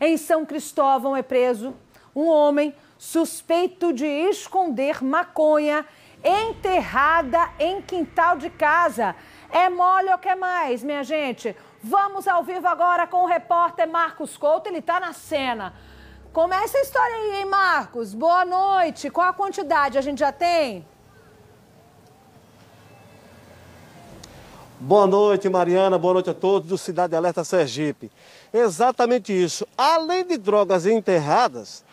Em São Cristóvão é preso um homem suspeito de esconder maconha enterrada em quintal de casa. É mole ou quer mais, minha gente? Vamos ao vivo agora com o repórter Marcos Couto, ele está na cena. Começa a história aí, hein, Marcos? Boa noite. Qual a quantidade a gente já tem? Boa noite, Mariana. Boa noite a todos do Cidade Alerta Sergipe. Exatamente isso. Além de drogas enterradas,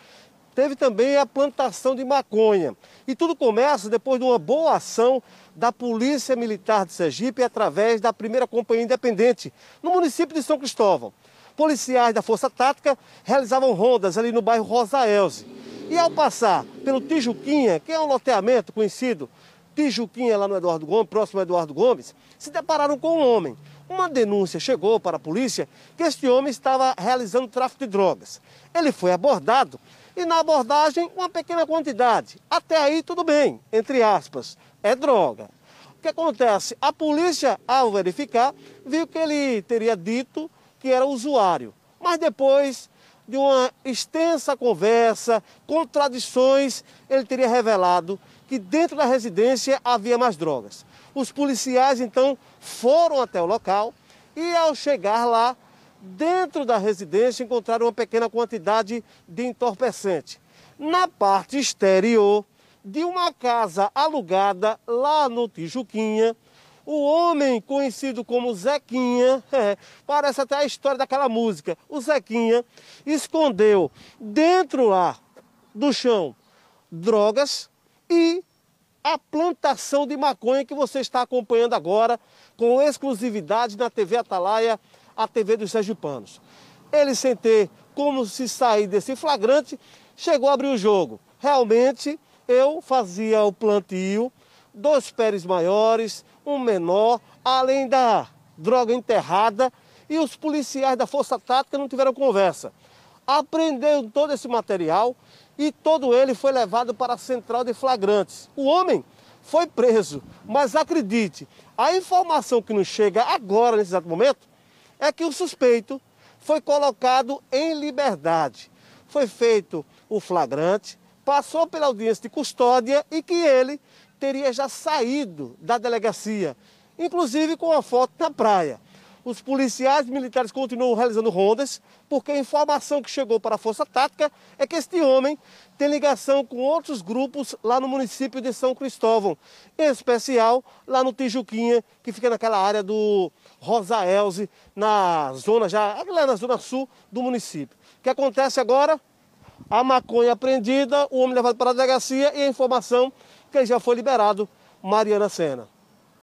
teve também a plantação de maconha. E tudo começa depois de uma boa ação da Polícia Militar de Sergipe através da primeira companhia independente no município de São Cristóvão. Policiais da Força Tática realizavam rondas ali no bairro Rosa Elze. E ao passar pelo Tijuquinha, que é um loteamento conhecido Tijuquinha, lá no Eduardo Gomes, próximo ao Eduardo Gomes, se depararam com um homem. Uma denúncia chegou para a polícia que este homem estava realizando tráfico de drogas. Ele foi abordado e na abordagem uma pequena quantidade. Até aí tudo bem, entre aspas, é droga. O que acontece? A polícia, ao verificar, viu que ele teria dito que era usuário, mas depois de uma extensa conversa, contradições, ele teria revelado que dentro da residência havia mais drogas. Os policiais então foram até o local e ao chegar lá, dentro da residência encontraram uma pequena quantidade de entorpecente. Na parte exterior de uma casa alugada lá no Tijuquinha, o homem conhecido como Zequinha, é, parece até a história daquela música. O Zequinha escondeu dentro lá do chão drogas e a plantação de maconha que você está acompanhando agora com exclusividade na TV Atalaia, a TV dos Sergipanos. Ele sem ter como se sair desse flagrante, chegou a abrir o jogo. Realmente, eu fazia o plantio dois pés maiores, um menor, além da droga enterrada, e os policiais da Força Tática não tiveram conversa. Apreenderam todo esse material e todo ele foi levado para a central de flagrantes. O homem foi preso, mas acredite, a informação que nos chega agora, nesse exato momento, é que o suspeito foi colocado em liberdade. Foi feito o flagrante, passou pela audiência de custódia e que ele teria já saído da delegacia, inclusive com a foto na praia. Os policiais militares continuam realizando rondas, porque a informação que chegou para a Força Tática é que este homem tem ligação com outros grupos lá no município de São Cristóvão, em especial lá no Tijuquinha, que fica naquela área do Rosa Elze, na zona já, lá na zona sul do município. O que acontece agora? a maconha apreendida, o homem levado para a delegacia e a informação que ele já foi liberado, Mariana Sena.